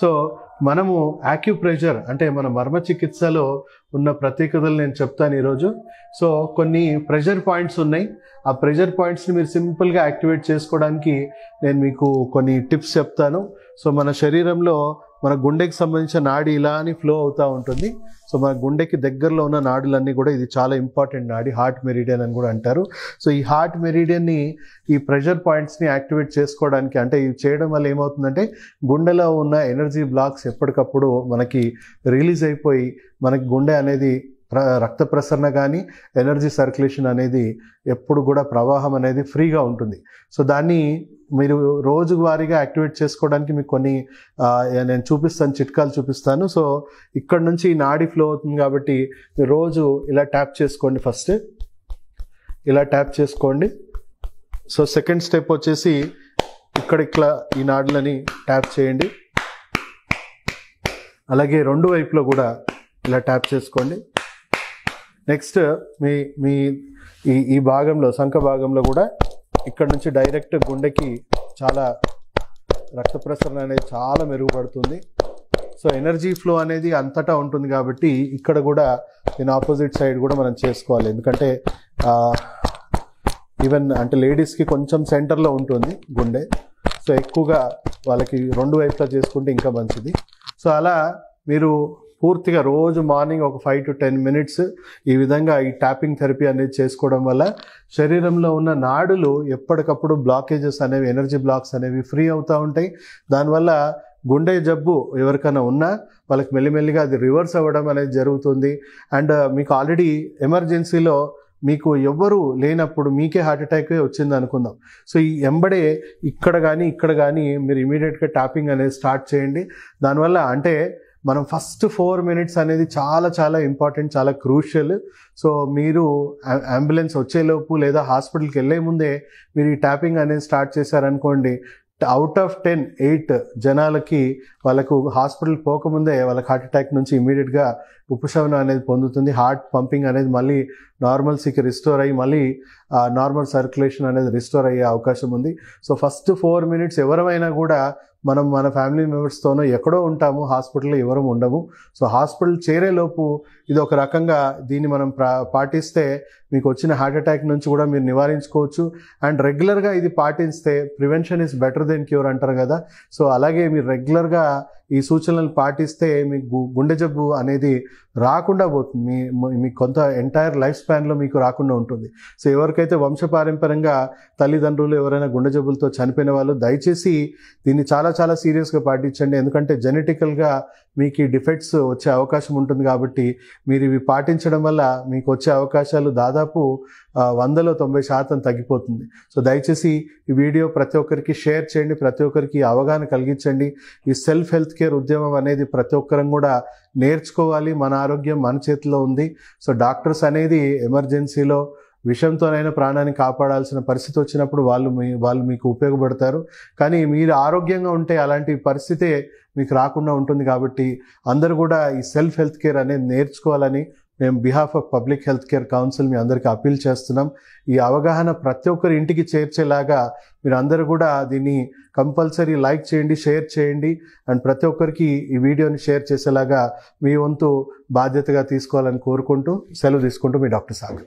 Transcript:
so మనము acupressure అంటే మన మర్మ చికిత్సలో ఉన్న ప్రత్యేకతలు నేను చెప్తాను ఈరోజు సో కొన్ని ప్రెషర్ పాయింట్స్ ఉన్నాయి ఆ ప్రెషర్ పాయింట్స్ని మీరు సింపుల్గా యాక్టివేట్ చేసుకోవడానికి నేను మీకు కొన్ని టిప్స్ చెప్తాను సో మన శరీరంలో మన గుండెకి సంబంధించిన నాడి ఇలా అని ఫ్లో అవుతూ ఉంటుంది సో మన గుండెకి దగ్గరలో ఉన్న నాడులన్నీ కూడా ఇది చాలా ఇంపార్టెంట్ నాడి హార్ట్ మెరిడియన్ అని కూడా అంటారు సో ఈ హార్ట్ మెరిడియన్ని ఈ ప్రెషర్ పాయింట్స్ని యాక్టివేట్ చేసుకోవడానికి అంటే ఇవి చేయడం వల్ల ఏమవుతుందంటే గుండెలో ఉన్న ఎనర్జీ బ్లాక్స్ ఎప్పటికప్పుడు మనకి రిలీజ్ అయిపోయి మనకి గుండె అనేది రక్త ప్రసరణ కానీ ఎనర్జీ సర్క్యులేషన్ అనేది ఎప్పుడు కూడా ప్రవాహం అనేది ఫ్రీగా ఉంటుంది సో దాన్ని మీరు రోజువారీగా యాక్టివేట్ చేసుకోవడానికి మీకు కొన్ని నేను చూపిస్తాను చిట్కాలు చూపిస్తాను సో ఇక్కడ నుంచి ఈ నాడి ఫ్లో అవుతుంది కాబట్టి రోజు ఇలా ట్యాప్ చేసుకోండి ఫస్ట్ ఇలా ట్యాప్ చేసుకోండి సో సెకండ్ స్టెప్ వచ్చేసి ఇక్కడ ఇట్లా ఈ నాడులని ట్యాప్ చేయండి అలాగే రెండు వైపులో కూడా ఇలా ట్యాప్ చేసుకోండి నెక్స్ట్ మీ మీ ఈ ఈ భాగంలో శంఖ భాగంలో కూడా ఇక్కడ నుంచి డైరెక్ట్ గుండెకి చాలా రక్త ప్రసరణ అనేది చాలా మెరుగుపడుతుంది సో ఎనర్జీ ఫ్లో అనేది అంతటా ఉంటుంది కాబట్టి ఇక్కడ కూడా దీని ఆపోజిట్ సైడ్ కూడా మనం చేసుకోవాలి ఎందుకంటే ఈవెన్ అంటే లేడీస్కి కొంచెం సెంటర్లో ఉంటుంది గుండె సో ఎక్కువగా వాళ్ళకి రెండు వైపులా చేసుకుంటే ఇంకా మంచిది సో అలా మీరు పూర్తిగా రోజు మార్నింగ్ ఒక ఫైవ్ టు టెన్ మినిట్స్ ఈ విధంగా ఈ ట్యాపింగ్ థెరపీ అనేది చేసుకోవడం వల్ల శరీరంలో ఉన్న నాడులు ఎప్పటికప్పుడు బ్లాకేజెస్ అనేవి ఎనర్జీ బ్లాక్స్ అనేవి ఫ్రీ అవుతూ ఉంటాయి దానివల్ల గుండె జబ్బు ఎవరికైనా ఉన్నా వాళ్ళకి మెల్లిమెల్లిగా అది రివర్స్ అవ్వడం అనేది జరుగుతుంది అండ్ uh, మీకు ఆల్రెడీ ఎమర్జెన్సీలో మీకు ఎవ్వరూ లేనప్పుడు మీకే హార్ట్ అటాక్ వచ్చింది అనుకుందాం సో ఈ ఎంబడే ఇక్కడ కానీ ఇక్కడ కానీ మీరు ఇమీడియట్గా ట్యాపింగ్ అనేది స్టార్ట్ చేయండి దానివల్ల అంటే మనం ఫస్ట్ ఫోర్ మినిట్స్ అనేది చాలా చాలా ఇంపార్టెంట్ చాలా క్రూషియల్ సో మీరు అంబులెన్స్ వచ్చేలోపు లేదా హాస్పిటల్కి వెళ్ళే ముందే మీరు ఈ ట్యాపింగ్ అనేది స్టార్ట్ చేశారనుకోండి అవుట్ ఆఫ్ టెన్ ఎయిట్ జనాలకి వాళ్ళకు హాస్పిటల్ పోకముందే వాళ్ళకి హార్ట్ అటాక్ నుంచి ఇమీడియట్గా ఉపశమనం అనేది పొందుతుంది హార్ట్ పంపింగ్ అనేది మళ్ళీ నార్మల్సీకి రిస్టోర్ అయ్యి మళ్ళీ నార్మల్ సర్క్యులేషన్ అనేది రిస్టోర్ అయ్యే అవకాశం ఉంది సో ఫస్ట్ ఫోర్ మినిట్స్ ఎవరమైనా కూడా మనం మన ఫ్యామిలీ మెంబర్స్తోనో ఎక్కడో ఉంటాము హాస్పిటల్లో ఎవరూ ఉండము సో హాస్పిటల్ చేరేలోపు ఇది ఒక రకంగా దీన్ని మనం పాటిస్తే మీకు వచ్చిన హార్ట్ అటాక్ నుంచి కూడా మీరు నివారించుకోవచ్చు అండ్ రెగ్యులర్గా ఇది పాటిస్తే prevention is better than cure అంటారు కదా సో అలాగే మీరు రెగ్యులర్గా ఈ సూచనలు పాటిస్తే మీకు గుండె జబ్బు అనేది రాకుండా పోతుంది మీ మీ కొంత ఎంటైర్ లైఫ్ స్పాన్లో మీకు రాకుండా ఉంటుంది సో ఎవరికైతే వంశపారంపరంగా తల్లిదండ్రులు ఎవరైనా గుండె జబ్బులతో చనిపోయిన వాళ్ళు దయచేసి దీన్ని చాలా చాలా సీరియస్గా పాటించండి ఎందుకంటే జెనెటికల్గా మీకు ఈ డిఫెక్ట్స్ వచ్చే అవకాశం ఉంటుంది కాబట్టి మీరు ఇవి పాటించడం వల్ల మీకు వచ్చే అవకాశాలు దాదాపు వందలో తొంభై శాతం తగ్గిపోతుంది సో దయచేసి ఈ వీడియో ప్రతి ఒక్కరికి షేర్ చేయండి ప్రతి ఒక్కరికి అవగాహన కలిగించండి ఈ సెల్ఫ్ హెల్త్ కేర్ ఉద్యమం అనేది ప్రతి ఒక్కరం కూడా నేర్చుకోవాలి మన ఆరోగ్యం మన చేతిలో ఉంది సో డాక్టర్స్ అనేది ఎమర్జెన్సీలో విషంతోనైనా ప్రాణాన్ని కాపాడాల్సిన పరిస్థితి వచ్చినప్పుడు వాళ్ళు మీ వాళ్ళు మీకు ఉపయోగపడతారు కానీ మీరు ఆరోగ్యంగా ఉంటే అలాంటి పరిస్థితే మీకు రాకుండా ఉంటుంది కాబట్టి అందరూ కూడా ఈ సెల్ఫ్ హెల్త్ కేర్ అనేది నేర్చుకోవాలని మేము behalf of public health care council మీ అందరికీ అప్పీల్ చేస్తున్నాం ఈ అవగాహన ప్రతి ఒక్కరి ఇంటికి చేర్చేలాగా మీరు అందరూ కూడా దీన్ని కంపల్సరీ లైక్ చేయండి షేర్ చేయండి అండ్ ప్రతి ఒక్కరికి ఈ వీడియోని షేర్ చేసేలాగా మీ వంతు బాధ్యతగా తీసుకోవాలని కోరుకుంటూ సెలవు తీసుకుంటూ మీ డాక్టర్ సాగర్